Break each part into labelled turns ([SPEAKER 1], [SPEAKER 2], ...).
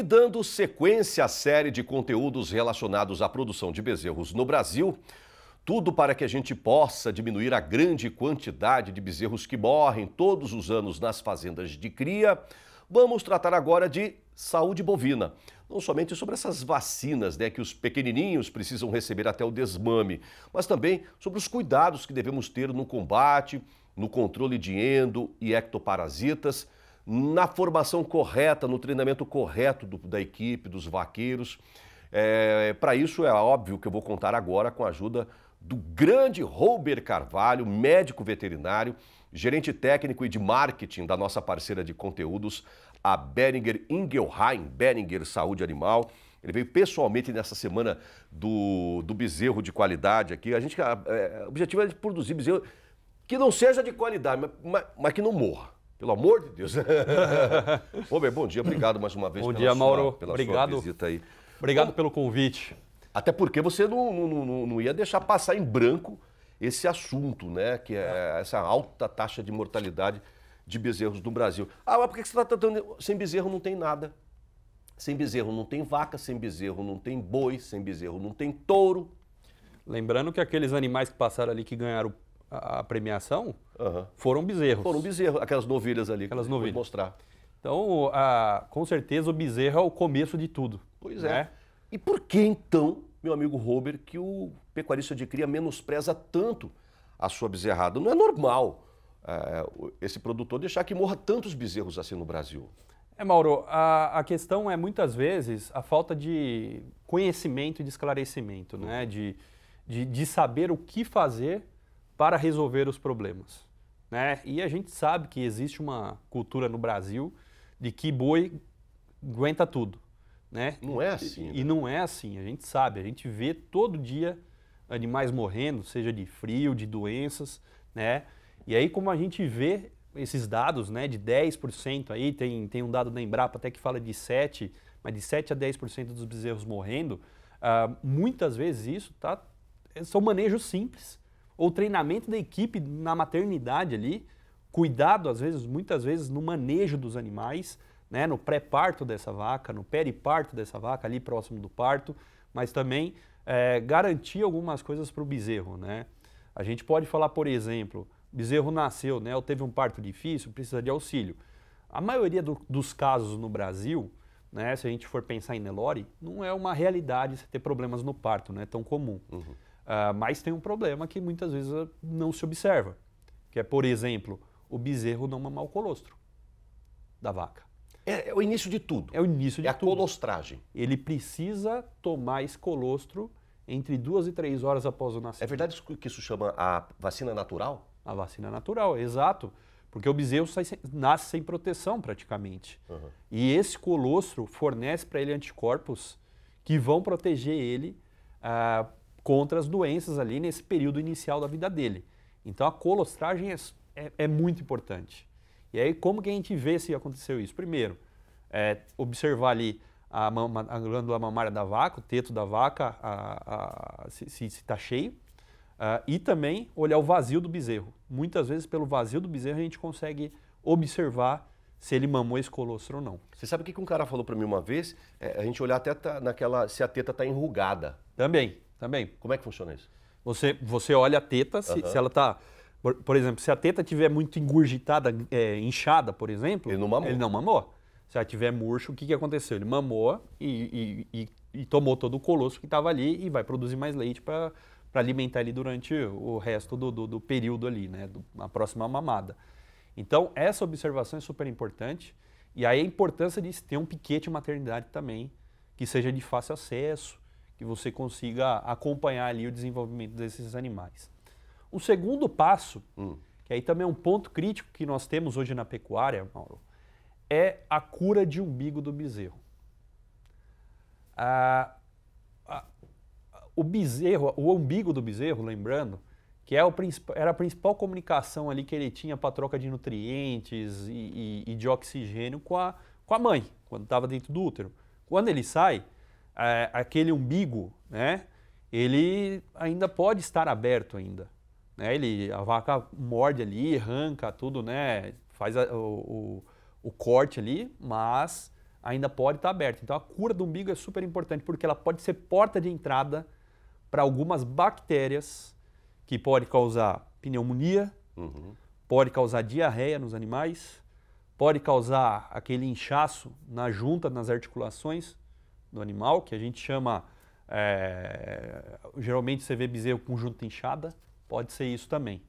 [SPEAKER 1] E dando sequência à série de conteúdos relacionados à produção de bezerros no Brasil, tudo para que a gente possa diminuir a grande quantidade de bezerros que morrem todos os anos nas fazendas de cria, vamos tratar agora de saúde bovina. Não somente sobre essas vacinas né, que os pequenininhos precisam receber até o desmame, mas também sobre os cuidados que devemos ter no combate, no controle de endo e ectoparasitas na formação correta, no treinamento correto do, da equipe, dos vaqueiros. É, Para isso, é óbvio que eu vou contar agora com a ajuda do grande Rouber Carvalho, médico veterinário, gerente técnico e de marketing da nossa parceira de conteúdos, a Beringer Ingelheim, Beringer Saúde Animal. Ele veio pessoalmente nessa semana do, do bezerro de qualidade aqui. A gente, é, o objetivo é produzir bezerro que não seja de qualidade, mas, mas, mas que não morra. Pelo amor de Deus. Robert, bom dia. Obrigado mais uma vez bom pela, dia, Mauro. Sua, pela obrigado, sua visita aí. Obrigado bom, pelo convite. Até porque você não, não, não, não, ia deixar passar em branco esse assunto, né? Que é essa alta taxa de mortalidade de bezerros no Brasil. Ah, mas por que você está tratando... Sem bezerro não tem nada. Sem bezerro não tem vaca, sem bezerro não tem boi, sem bezerro não tem touro.
[SPEAKER 2] Lembrando que aqueles animais que passaram ali que ganharam a, premiação, uhum. foram bezerros. Foram bezerros, aquelas novilhas ali. Aquelas novilhas. Vou mostrar. Então, a, com certeza, o bezerro é o começo de tudo. Pois é. né? é.
[SPEAKER 1] E por que então, meu amigo Robert, que o pecuarista de cria menospreza tanto a sua bezerrada? Não é normal é, esse produtor deixar que morra tantos bezerros assim no Brasil.
[SPEAKER 2] É, Mauro, a, a questão é muitas vezes a falta de conhecimento e de esclarecimento, né? uhum. né? De, de, de saber o que fazer para resolver os problemas. Né? E a gente sabe que existe uma cultura no Brasil de que boi aguenta tudo. Né? Não é assim. E, né? e não é assim, a gente sabe, a gente vê todo dia animais morrendo, seja de frio, de doenças, né? E aí como a gente vê esses dados, né, de 10% aí, tem, tem um dado da Embrapa até que fala de 7, mas de 7 a 10% dos bezerros morrendo, uh, muitas vezes isso tá são manejos simples, ou treinamento da equipe na maternidade ali, cuidado às vezes, muitas vezes no manejo dos animais, né, no pré-parto dessa vaca, no periparto dessa vaca ali próximo do parto, mas também é, garantir algumas coisas para o bezerro, né? A gente pode falar, por exemplo, bezerro nasceu, né, ou teve um parto difícil, precisa de auxílio. A maioria do, dos casos no Brasil, né, se a gente for pensar em Nelore, não é uma realidade você ter problemas no parto, não é tão comum. Uhum. Uh, mas tem um problema que muitas vezes ah, não se observa, que é, por exemplo, o bezerro não mamar o colostro da vaca. É, é o início de tudo. É o início de é tudo. É a colostragem. Ele precisa tomar esse colostro entre duas e três horas após o nascimento. É verdade que isso chama a vacina natural? A vacina natural, exato. Porque o bezerro sem, nasce sem proteção praticamente. Uhum. E esse colostro fornece para ele anticorpos que vão proteger ele uh, contra as doenças ali nesse período inicial da vida dele. Então a colostragem é, é, é muito importante. E aí como que a gente vê se aconteceu isso? Primeiro, é, observar ali a, mama, a, glândula mamária da vaca, o teto da vaca, a, a, se está cheio. Uh, e também olhar o vazio do bezerro. Muitas vezes, pelo vazio do bezerro, a gente consegue observar se ele mamou esse colostro ou não. Você sabe o que um cara falou para mim uma vez? É, a gente olhar até tá naquela se a teta está enrugada. Também. Também. Como é que funciona isso? Você, você olha a teta, uh -huh. se, ela está. Por, por, exemplo, se a teta tiver muito engurgitada, é, inchada, por exemplo. Ele não mamou. Ele não mamou. Se ela tiver murcho, o que, que aconteceu? Ele mamou e, e, e, e tomou todo o colosso que estava ali e vai produzir mais leite para alimentar ele durante o resto do, do, do período ali, né? Do, na próxima mamada. Então, essa observação é super importante. E aí a importância de ter um piquete maternidade também, que seja de fácil acesso, que você consiga acompanhar ali o desenvolvimento desses animais. O segundo passo, hum. que aí também é um ponto crítico que nós temos hoje na pecuária, Mauro, é a cura de umbigo do bezerro. o bezerro, o umbigo do bezerro, lembrando, que é o, era a principal comunicação ali que ele tinha para troca de nutrientes e, e, e de oxigênio com a, com a mãe, quando estava dentro do útero. Quando ele sai, é, aquele umbigo, né, ele ainda pode estar aberto ainda. Né? Ele, a vaca morde ali, arranca tudo, né, faz a, o, o, o, corte ali, mas ainda pode estar aberto. Então a cura do umbigo é super importante porque ela pode ser porta de entrada para algumas bactérias que pode causar pneumonia, uhum. pode causar diarreia nos animais, pode causar aquele inchaço na junta, nas articulações do animal, que a gente chama. É, geralmente você vê bezerro com junta inchada, pode ser isso também.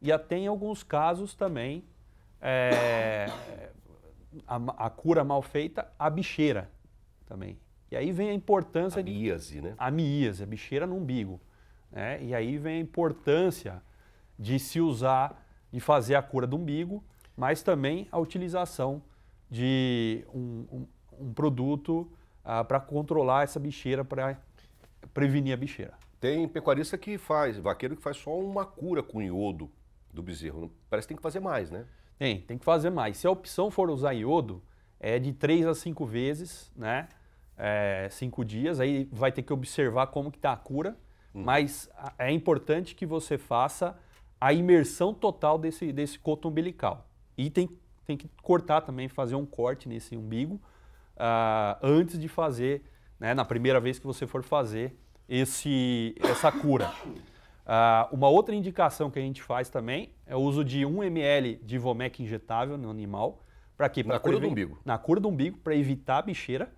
[SPEAKER 2] E até em alguns casos também é, a, a, cura mal feita, a bicheira também. E aí vem a importância a miase né? A miase a bicheira no umbigo. Né? E aí vem a importância de se usar, de fazer a cura do umbigo, mas também a utilização de um, um um produto ah, para controlar essa bicheira, para prevenir a bicheira.
[SPEAKER 1] Tem pecuarista que faz, vaqueiro que faz só uma cura com iodo do bezerro. Parece que tem que
[SPEAKER 2] fazer mais, né? Tem, tem que fazer mais. Se a opção for usar iodo, é de três a cinco vezes, né? É, cinco dias, aí vai ter que observar como que está a cura, uhum. mas é importante que você faça a imersão total desse, desse coto umbilical. E tem, tem que cortar também, fazer um corte nesse umbigo, ah, antes de fazer, né, na primeira vez que você for fazer esse, essa cura. Ah, uma outra indicação que a gente faz também é o uso de 1 ml de Vomec injetável no animal. Para quê? Pra na cura do umbigo. Na cura do umbigo, para evitar a bicheira.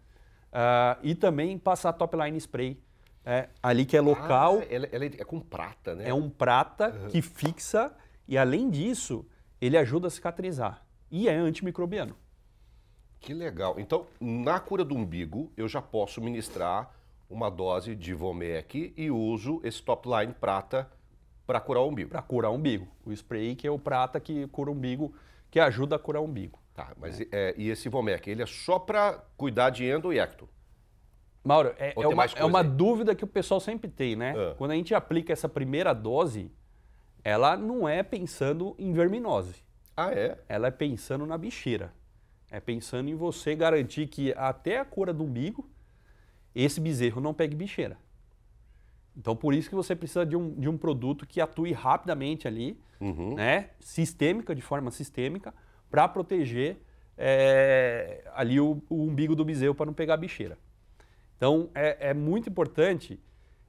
[SPEAKER 2] Ah, e também passar top line spray é, ali que é local. Ah, ela, ela é, é com prata, né? É um prata uhum. que fixa e, além disso, ele ajuda a cicatrizar. E é antimicrobiano. Que legal. Então,
[SPEAKER 1] na cura do umbigo, eu já posso ministrar uma dose de Vomec e uso esse top line prata para curar o umbigo. Para curar o umbigo. O spray que é o prata que cura o umbigo, que ajuda a curar o umbigo. Tá, mas é. É, e esse Vomec, ele é só para
[SPEAKER 2] cuidar de endo e ecto? Mauro, é, é, é uma, é uma dúvida que o pessoal sempre tem, né? Ah. Quando a gente aplica essa primeira dose, ela não é pensando em verminose. Ah, é? Ela é pensando na bicheira. É pensando em você garantir que até a cura do umbigo, esse bezerro não pegue bicheira. Então, por isso que você precisa de um, de um produto que atue rapidamente ali, uhum. né? Sistêmica, de forma sistêmica, para proteger é, ali o, o, umbigo do bezerro para não pegar bicheira. Então, é, é muito importante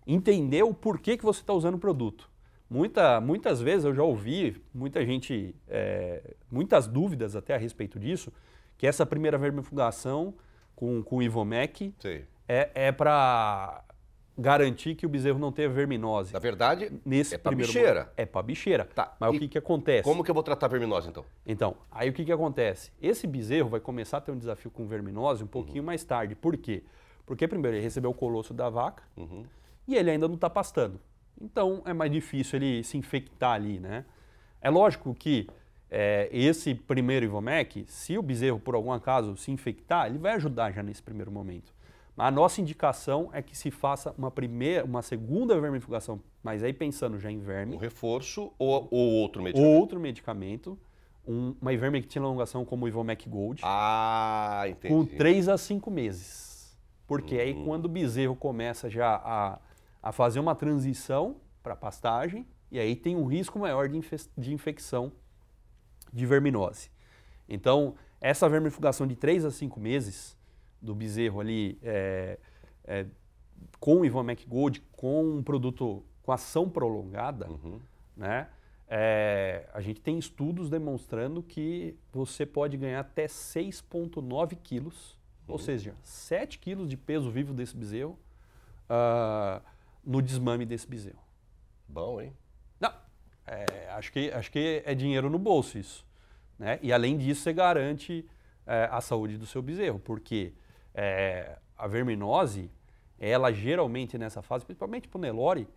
[SPEAKER 2] entender o porquê que você está usando o produto. Muita, muitas vezes eu já ouvi muita gente, é, muitas dúvidas até a respeito disso, que essa primeira vermifugação com, com o Ivomec Sim. é, é para garantir que o bezerro não tenha verminose. Na verdade, nesse é para bicheira. é para bicheira. Tá. Mas e o que, que acontece? Como que eu vou tratar a verminose, então? Então, aí o que, que acontece? Esse bezerro vai começar a ter um desafio com verminose um pouquinho uhum. mais tarde. Por quê? Porque primeiro ele recebeu o colosso da vaca uhum. e ele ainda não está pastando. Então, é mais difícil ele se infectar ali, né? É lógico que é, esse primeiro Ivomec, se o bezerro por algum acaso se infectar, ele vai ajudar já nesse primeiro momento. A nossa indicação é que se faça uma primeira, uma segunda vermifugação, mas aí pensando já em verme. Um reforço ou, ou outro medicamento? Outro medicamento. Um, uma ivermectina alongação como o Ivomec Gold. Ah, entendi. Com 3 a 5 meses. Porque uhum. aí hum. quando o bezerro começa já a, a fazer uma transição para pastagem, e aí tem um risco maior de, de infecção de verminose. Então, essa vermifugação de 3 a 5 meses do bezerro ali é, é, com Ivamec Gold, com um produto com ação prolongada, uhum. né? É, a gente tem estudos demonstrando que você pode ganhar até 6,9 quilos, uhum. ou seja, 7 quilos de peso vivo desse bezerro uh, no desmame desse bezerro. Bom, hein? É, acho, que, acho que é dinheiro no bolso isso. Né? E além disso, você garante é, a saúde do seu bezerro, porque é, a verminose, ela geralmente nessa fase, principalmente para o Nelore,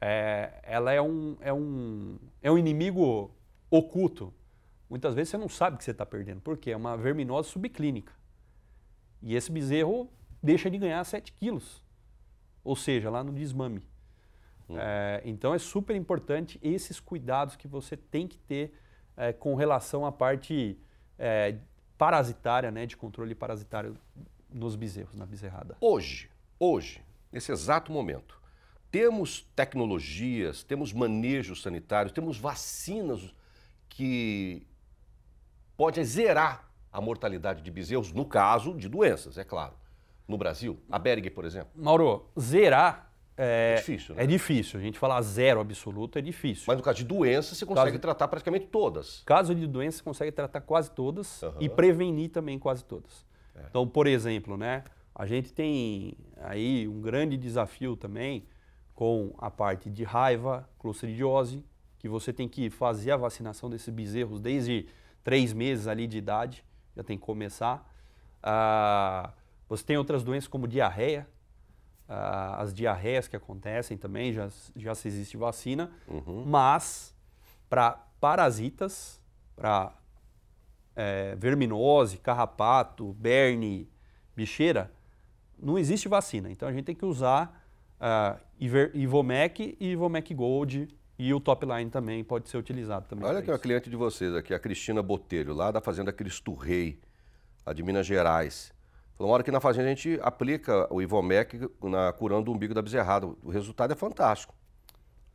[SPEAKER 2] é, ela é um, é, um, é um inimigo oculto. Muitas vezes você não sabe que você está perdendo, porque é uma verminose subclínica. E esse bezerro deixa de ganhar 7 quilos, ou seja, lá no desmame. Hum. É, então é super importante esses cuidados que você tem que ter é, com relação à parte é, parasitária, né, de controle parasitário nos bezerros, na bezerrada. Hoje, hoje, nesse exato momento, temos
[SPEAKER 1] tecnologias, temos manejos sanitários, temos vacinas que pode zerar a mortalidade de bezerros, no caso de doenças, é claro. No Brasil, a Berg, por exemplo.
[SPEAKER 2] Mauro, zerar é, é, difícil, né? É difícil. A gente falar zero absoluto é difícil. Mas no caso de doença, você consegue caso... tratar praticamente todas. Caso de doença, você consegue tratar quase todas uhum. e prevenir também quase todas. É. Então, por exemplo, né, a gente tem aí um grande desafio também com a parte de raiva, clostridiose, que você tem que fazer a vacinação desses bezerros desde três meses ali de idade, já tem que começar. Ah, você tem outras doenças como diarreia, ah, as diarreias que acontecem também, já, já se existe vacina, uhum. mas para parasitas, para é, verminose, carrapato, berne, bicheira, não existe vacina. Então a gente tem que usar uh, ah, Ivomec e Ivomec Gold e o Topline também pode ser utilizado também. Olha que é uma cliente de vocês aqui,
[SPEAKER 1] a Cristina Botelho, lá da Fazenda Cristo Rei, a de Minas Gerais. Então, uma hora que na fazenda a gente aplica o Ivomec na, curando o umbigo da bezerrada. O resultado é fantástico.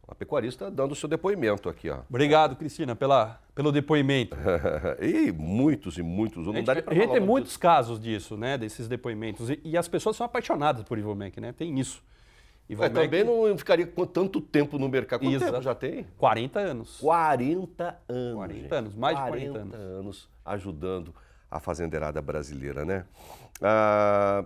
[SPEAKER 1] A pecuarista dando o seu depoimento aqui, ó.
[SPEAKER 2] Obrigado, Cristina, pela, pelo depoimento.
[SPEAKER 1] e muitos e muitos. Não a gente, dá a gente tem muitos
[SPEAKER 2] disso. casos disso, né? Desses depoimentos. E, e, as pessoas são apaixonadas por Ivomec, né? Tem isso. Ivomec... É, Mas também não ficaria com tanto tempo no mercado. Quanto Exato. tempo já tem? 40 anos. 40 anos. 40 gente. anos, mais 40 de 40
[SPEAKER 1] anos. anos ajudando a fazendeirada brasileira, né? Ah,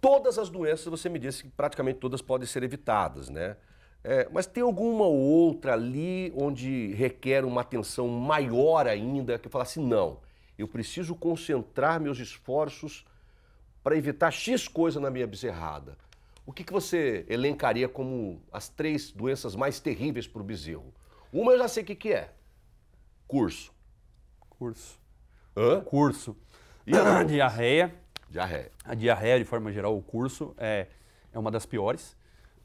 [SPEAKER 1] todas as doenças, você me disse que praticamente todas podem ser evitadas, né? É, mas tem alguma outra ali onde requer uma atenção maior ainda, que eu falasse, assim, não, eu preciso concentrar meus esforços para evitar X coisa na minha bezerrada. O que, que você elencaria como as três doenças mais terríveis para o bezerro? Uma eu já sei o que, que é,
[SPEAKER 2] curso curso. Hã? curso. E a diarreia. Diarreia. A diarreia, de forma geral, o curso é, é uma das piores.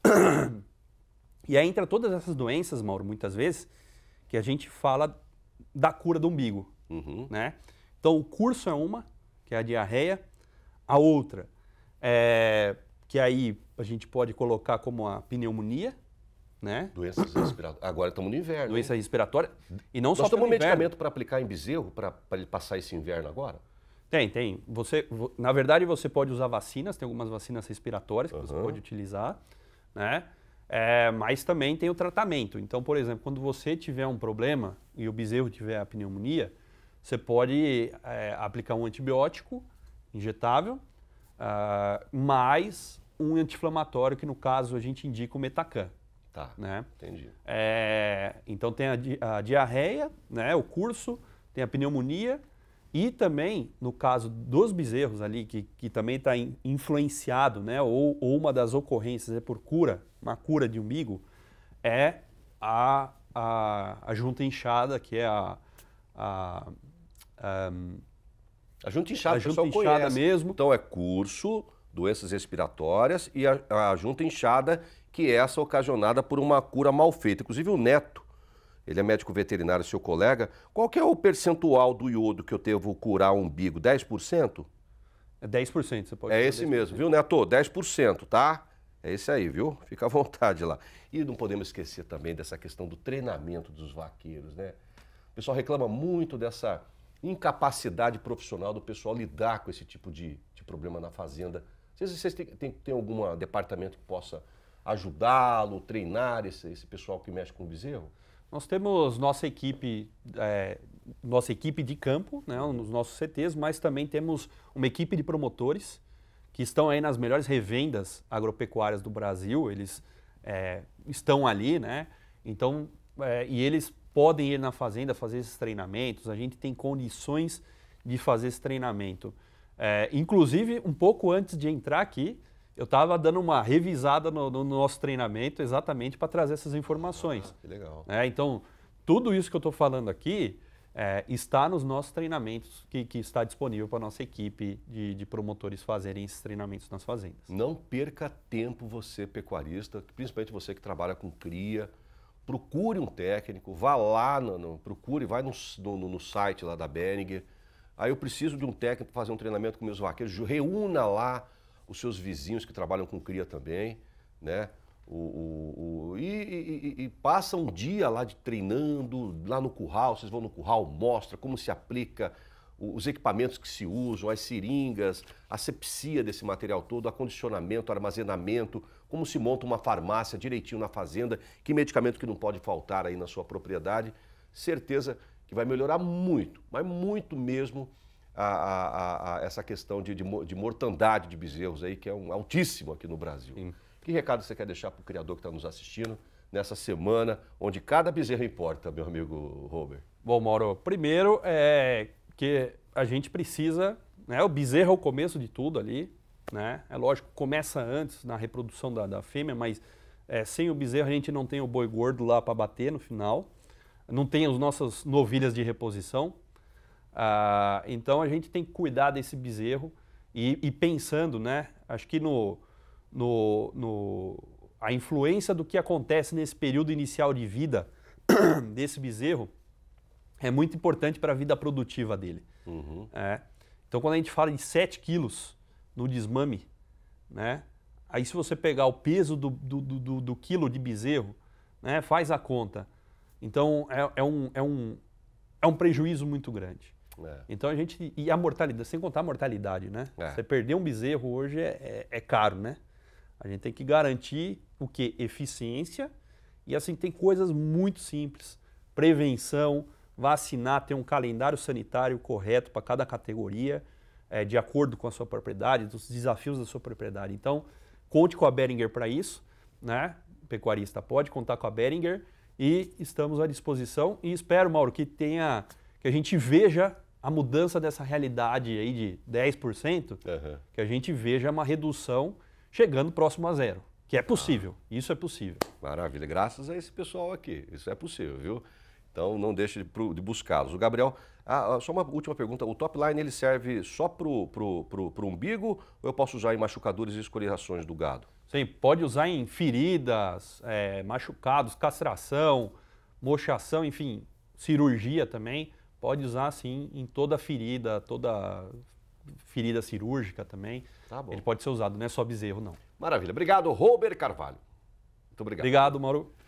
[SPEAKER 2] e aí entra todas essas doenças, Mauro, muitas vezes, que a gente fala da cura do umbigo, uhum. né? Então, o curso é uma, que é a diarreia. A outra, é, que aí a gente pode colocar como a pneumonia, né? Doenças respiratórias. Agora estamos no inverno. Doença hein? respiratória. E não Nós só temos um medicamento para aplicar em bezerro, para ele passar esse inverno agora? Tem, tem. Você, na verdade, você pode usar vacinas, tem algumas vacinas respiratórias que uhum. você pode utilizar, né? É, mas também tem o tratamento. Então, por exemplo, quando você tiver um problema e o bezerro tiver a pneumonia, você pode é, aplicar um antibiótico injetável, uh, mais um anti-inflamatório, que no caso a gente indica o Metacan. Tá. Né? Entendi. É, então tem a, di a, diarreia, né? O curso, tem a pneumonia e também, no caso dos bezerros ali, que, que também está influenciado, né? Ou, ou, uma das ocorrências é por cura, uma cura de umbigo, é a, a, a junta inchada, que é a. a, a junta inchada, a junta inchada conhece. mesmo.
[SPEAKER 1] Então é curso, doenças respiratórias e a, a junta inchada que é essa ocasionada por uma cura mal feita. Inclusive o Neto, ele é médico veterinário, seu colega, qual que é o percentual do iodo que eu devo curar o umbigo? 10%?
[SPEAKER 2] É 10%, você pode É esse 10%. mesmo, viu,
[SPEAKER 1] Neto? 10%, tá? É esse aí, viu? Fica à vontade lá. E não podemos esquecer também dessa questão do treinamento dos vaqueiros, né? O pessoal reclama muito dessa incapacidade profissional do pessoal lidar com esse tipo de, de problema na fazenda. Vocês, vocês têm, têm, têm algum departamento que possa
[SPEAKER 2] ajudá-lo, treinar esse, esse pessoal que mexe com o bezerro? Nós temos nossa equipe, é, nossa equipe de campo, né, nos nossos CTs, mas também temos uma equipe de promotores que estão aí nas melhores revendas agropecuárias do Brasil. Eles é, estão ali, né? Então, é, e eles podem ir na fazenda fazer esses treinamentos. A gente tem condições de fazer esse treinamento. É, inclusive, um pouco antes de entrar aqui, eu estava dando uma revisada no, no nosso treinamento exatamente para trazer essas informações. Ah, que legal. É, então, tudo isso que eu estou falando aqui é, está nos nossos treinamentos, que, que está disponível para a nossa equipe de, de, promotores fazerem esses treinamentos nas fazendas. Não perca tempo você, pecuarista,
[SPEAKER 1] principalmente você que trabalha com cria, procure um técnico, vá lá, no, no procure, vai no, no, no site lá da Beringer, aí eu preciso de um técnico para fazer um treinamento com meus vaqueiros, reúna lá os seus vizinhos que trabalham com cria também, né? O, o, o e, e, e, passa um dia lá de treinando, lá no curral, vocês vão no curral, mostra como se aplica os equipamentos que se usam, as seringas, a sepsia desse material todo, acondicionamento, armazenamento, como se monta uma farmácia direitinho na fazenda, que medicamento que não pode faltar aí na sua propriedade. Certeza que vai melhorar muito, mas muito mesmo a, a, a essa questão de, de, de, mortandade de bezerros aí, que é um altíssimo aqui no Brasil. Sim. Que recado você quer deixar para o criador que está nos assistindo nessa semana, onde cada bezerro importa, meu amigo Robert?
[SPEAKER 2] Bom, Mauro, primeiro é que a gente precisa, né, o bezerro é o começo de tudo ali, né? É lógico, começa antes na reprodução da, da fêmea, mas é, sem o bezerro a gente não tem o boi gordo lá para bater no final, não tem as nossas novilhas de reposição, ah, então a gente tem que cuidar desse bezerro e, e pensando, né? Acho que no, no, no, a influência do que acontece nesse período inicial de vida desse bezerro é muito importante para a vida produtiva dele. Uhum. É. Então, quando a gente fala de 7 quilos no desmame, né? Aí se você pegar o peso do, do, do, do quilo de bezerro, né, faz a conta. Então é, é, um, é, um, é um prejuízo muito grande. É. Então a gente. E a mortalidade, sem contar a mortalidade, né? É. Você perder um bezerro hoje é, é, é caro, né? A gente tem que garantir o que? Eficiência. E assim, tem coisas muito simples. Prevenção, vacinar, ter um calendário sanitário correto para cada categoria, é, de acordo com a sua propriedade, dos desafios da sua propriedade. Então, conte com a Beringer para isso, né? pecuarista pode contar com a Beringer e estamos à disposição. E espero, Mauro, que tenha. que a gente veja a mudança dessa realidade aí de 10%, uhum. que a gente veja uma redução chegando próximo a zero. Que é possível, ah. isso é possível. Maravilha, graças a esse pessoal aqui,
[SPEAKER 1] isso é possível, viu? Então não deixe de, buscá-los. O Gabriel, ah, ah, só uma última pergunta, o top line ele serve só para o
[SPEAKER 2] umbigo ou eu posso usar em machucadores e escoriações do gado? Sim, pode usar em feridas, é, machucados, castração, mochação, enfim, cirurgia também. Pode usar sim em toda ferida, toda ferida cirúrgica também. Tá Ele pode ser usado, não é só bezerro, não. Maravilha. Obrigado, Robert Carvalho. Muito obrigado. Obrigado, Mauro.